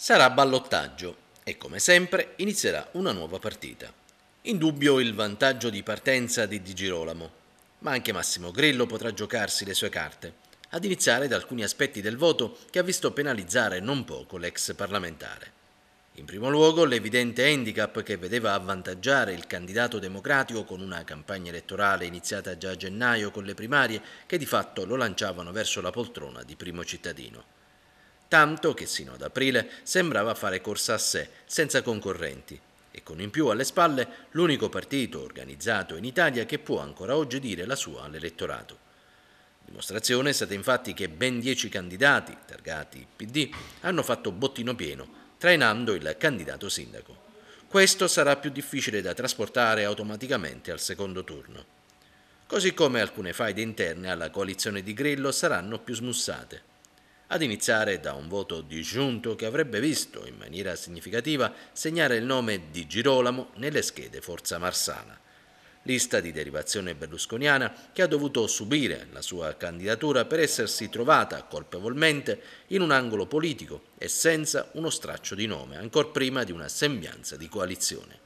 Sarà ballottaggio e come sempre inizierà una nuova partita. Indubbio il vantaggio di partenza di Di Girolamo, ma anche Massimo Grillo potrà giocarsi le sue carte, ad iniziare da alcuni aspetti del voto che ha visto penalizzare non poco l'ex parlamentare. In primo luogo l'evidente handicap che vedeva avvantaggiare il candidato democratico con una campagna elettorale iniziata già a gennaio con le primarie che di fatto lo lanciavano verso la poltrona di primo cittadino tanto che sino ad aprile sembrava fare corsa a sé, senza concorrenti, e con in più alle spalle l'unico partito organizzato in Italia che può ancora oggi dire la sua all'elettorato. Dimostrazione è stata infatti che ben dieci candidati, targati PD, hanno fatto bottino pieno, trainando il candidato sindaco. Questo sarà più difficile da trasportare automaticamente al secondo turno. Così come alcune faide interne alla coalizione di Grillo saranno più smussate ad iniziare da un voto disgiunto che avrebbe visto in maniera significativa segnare il nome di Girolamo nelle schede Forza Marsana. Lista di derivazione berlusconiana che ha dovuto subire la sua candidatura per essersi trovata colpevolmente in un angolo politico e senza uno straccio di nome, ancor prima di una sembianza di coalizione.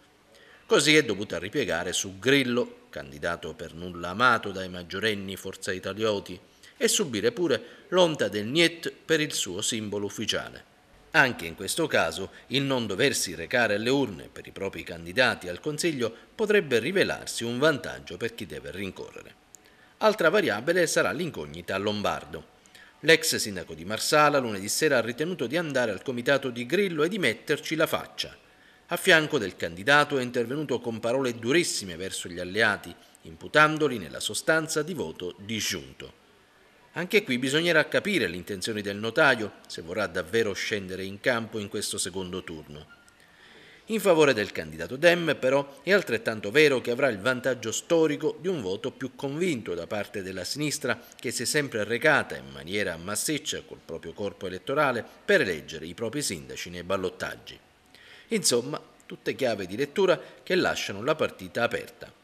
Così è dovuta ripiegare su Grillo, candidato per nulla amato dai maggiorenni forza italioti, e subire pure l'onta del Niet per il suo simbolo ufficiale. Anche in questo caso il non doversi recare alle urne per i propri candidati al Consiglio potrebbe rivelarsi un vantaggio per chi deve rincorrere. Altra variabile sarà l'incognita a Lombardo. L'ex sindaco di Marsala lunedì sera ha ritenuto di andare al comitato di Grillo e di metterci la faccia. A fianco del candidato è intervenuto con parole durissime verso gli alleati, imputandoli nella sostanza di voto disgiunto. Anche qui bisognerà capire le intenzioni del notaio se vorrà davvero scendere in campo in questo secondo turno. In favore del candidato Dem, però, è altrettanto vero che avrà il vantaggio storico di un voto più convinto da parte della sinistra che si è sempre arrecata in maniera massiccia col proprio corpo elettorale per eleggere i propri sindaci nei ballottaggi. Insomma, tutte chiavi di lettura che lasciano la partita aperta.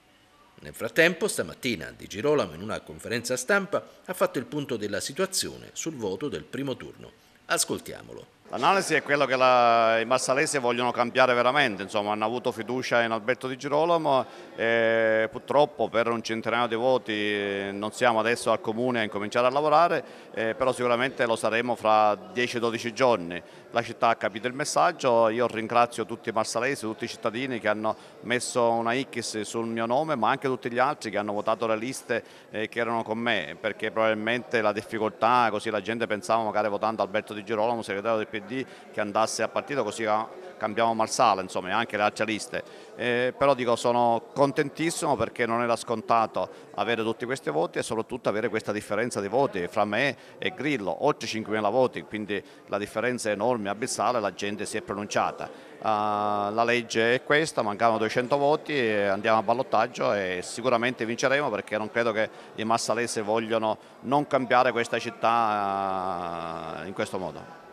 Nel frattempo, stamattina Di Girolamo in una conferenza stampa ha fatto il punto della situazione sul voto del primo turno. Ascoltiamolo. L'analisi è quella che la, i massalesi vogliono cambiare veramente, insomma, hanno avuto fiducia in Alberto Di Girolamo e purtroppo per un centinaio di voti eh, non siamo adesso al Comune a incominciare a lavorare, eh, però sicuramente lo saremo fra 10-12 giorni. La città ha capito il messaggio, io ringrazio tutti i massalesi, tutti i cittadini che hanno messo una X sul mio nome, ma anche tutti gli altri che hanno votato le liste eh, che erano con me, perché probabilmente la difficoltà, così la gente pensava magari votando Alberto Di Girolamo, segretario del PD, PD che andasse a partito così cambiamo Marsala, insomma, anche le altre liste. Eh, però dico sono contentissimo perché non era scontato avere tutti questi voti e soprattutto avere questa differenza di voti fra me e Grillo, oltre 5.000 voti, quindi la differenza è enorme, abissale, la gente si è pronunciata. Uh, la legge è questa, mancavano 200 voti, andiamo a ballottaggio e sicuramente vinceremo perché non credo che i massalesi vogliono non cambiare questa città uh, in questo modo.